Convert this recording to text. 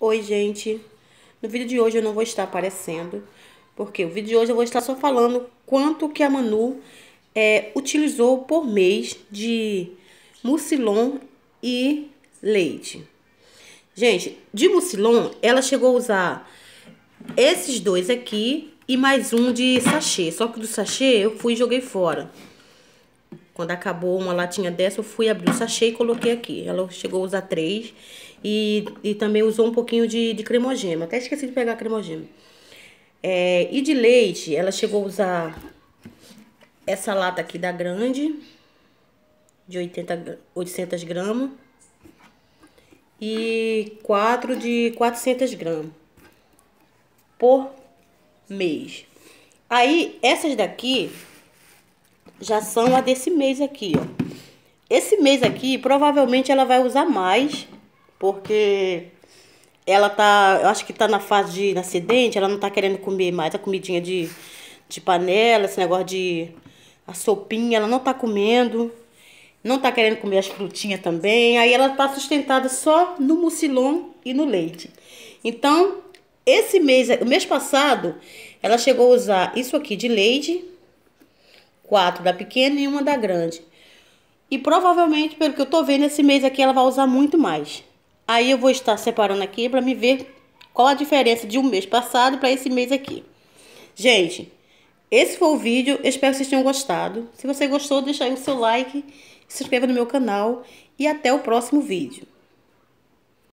Oi, gente! No vídeo de hoje eu não vou estar aparecendo, porque o vídeo de hoje eu vou estar só falando quanto que a Manu é, utilizou por mês de Mucilon e leite. Gente, de Mucilon, ela chegou a usar esses dois aqui e mais um de sachê. Só que do sachê eu fui e joguei fora. Quando acabou uma latinha dessa, eu fui abrir o sachê e coloquei aqui. Ela chegou a usar três e, e também usou um pouquinho de, de cremogema. Até esqueci de pegar cremogema. É, e de leite, ela chegou a usar essa lata aqui da Grande, de 80, 800 gramas. E quatro de 400 gramas por mês. Aí, essas daqui já são a desse mês aqui, ó. Esse mês aqui, provavelmente ela vai usar mais porque ela tá, eu acho que tá na fase de acidente, ela não tá querendo comer mais a comidinha de, de panela, esse negócio de a sopinha, ela não tá comendo, não tá querendo comer as frutinhas também. Aí ela tá sustentada só no mucilom e no leite. Então, esse mês, o mês passado, ela chegou a usar isso aqui de leite, quatro da pequena e uma da grande. E provavelmente, pelo que eu tô vendo, esse mês aqui ela vai usar muito mais. Aí eu vou estar separando aqui para me ver qual a diferença de um mês passado para esse mês aqui. Gente, esse foi o vídeo. Espero que vocês tenham gostado. Se você gostou, deixa aí o seu like, se inscreva no meu canal e até o próximo vídeo.